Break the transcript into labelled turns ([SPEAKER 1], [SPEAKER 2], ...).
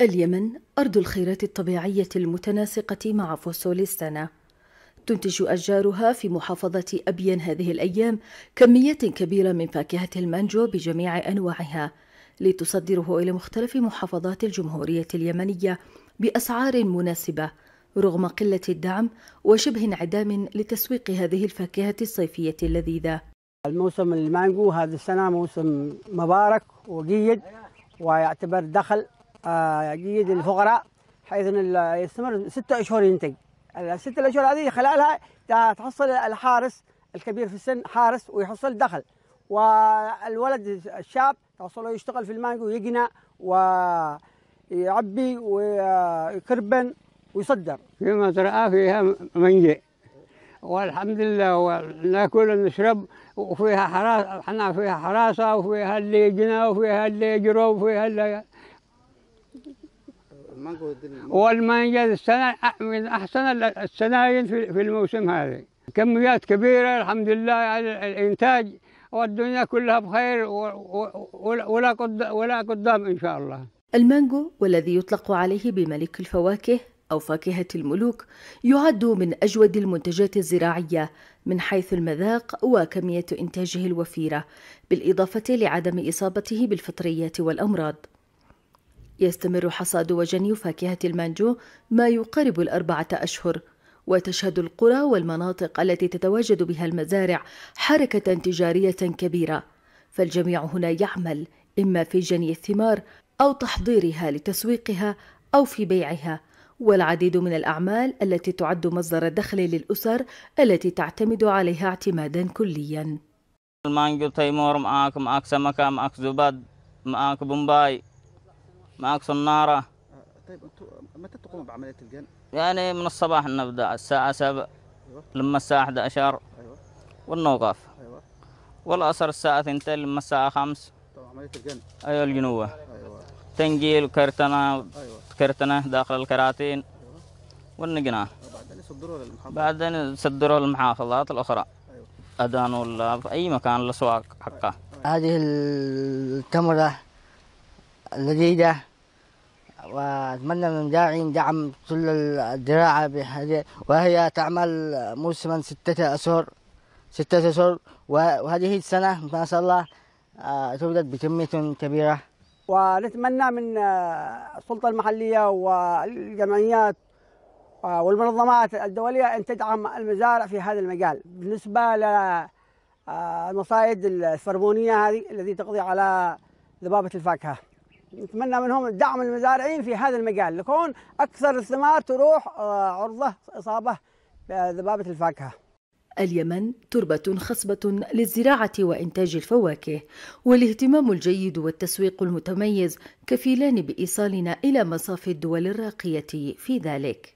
[SPEAKER 1] اليمن أرض الخيرات الطبيعية المتناسقة مع فصول السنة تنتج أشجارها في محافظة أبين هذه الأيام كميات كبيرة من فاكهة المانجو بجميع أنواعها لتصدره إلى مختلف محافظات الجمهورية اليمنية بأسعار مناسبة رغم قلة الدعم وشبه انعدام لتسويق هذه الفاكهة الصيفية اللذيذة الموسم
[SPEAKER 2] المانجو هذا السنة موسم مبارك وجيد ويعتبر دخل جيد الفقراء حيث ان يستمر ستة اشهر ينتج الستة الاشهر هذه خلالها تحصل الحارس الكبير في السن حارس ويحصل دخل والولد الشاب تحصله يشتغل في المانجو ويقنى ويعبي ويكربن ويصدر
[SPEAKER 3] في مزرعة فيها منجي والحمد لله ناكل ونشرب وفيها حراسة احنا فيها حراسة وفيها اللي يجنى وفيها اللي يجرب وفيها اللي والمانجا السنة من أحسن السنين في الموسم هذا كميات كبيرة الحمد لله على الإنتاج والدنيا كلها بخير ولا ولا قدام إن شاء الله
[SPEAKER 1] المانجو والذي يطلق عليه بملك الفواكه أو فاكهة الملوك يعد من أجود المنتجات الزراعية من حيث المذاق وكمية إنتاجه الوفيرة بالإضافة لعدم إصابته بالفطريات والأمراض يستمر حصاد وجني فاكهة المانجو ما يقارب الأربعة أشهر وتشهد القرى والمناطق التي تتواجد بها المزارع حركة تجارية كبيرة فالجميع هنا يعمل إما في جني الثمار أو تحضيرها لتسويقها أو في بيعها والعديد من الأعمال التي تعد مصدر دخل للأسر التي تعتمد عليها اعتمادا كليا
[SPEAKER 4] المانجو تيمور معاك معاك سمكة معاك زبد معاك بومباي معك صنارة
[SPEAKER 1] طيب انتم متى تقوموا بعملية الجن؟
[SPEAKER 4] يعني من الصباح نبدأ الساعة 7 أيوة. لما الساعة 11 أيوة. والنوقف أيوة. والأسر الساعة 2 لما الساعة 5 طبعا عملية الجن أيوة الجنوة أيوة. تنجيل وكرتنة أيوة. كرتنة داخل الكراتين أيوة. والنقناه
[SPEAKER 2] بعدين يصدروها
[SPEAKER 4] للمحافظات بعدين يصدروها للمحافظات الأخرى أيوة. أذان ولا في أي مكان الأسواق حقه أيوة. هذه التمرة لذيذة وأتمنى من داعين دعم كل الزراعة بهذه وهي تعمل موسما ستة أشهر ستة أشهر وهذه السنة ما شاء الله آه، توجد بكمية كبيرة
[SPEAKER 2] ونتمنى من آه، السلطة المحلية والجمعيات آه، والمنظمات الدولية أن تدعم المزارع في هذا المجال بالنسبة للمصايد الفرمونية هذه التي تقضي على ذبابة الفاكهة نتمنى منهم دعم المزارعين في هذا المجال لكون أكثر الثمار تروح آه، عرضة إصابة
[SPEAKER 1] بذبابة الفاكهة اليمن تربة خصبة للزراعة وإنتاج الفواكه، والاهتمام الجيد والتسويق المتميز كفيلان بإيصالنا إلى مصاف الدول الراقية في ذلك.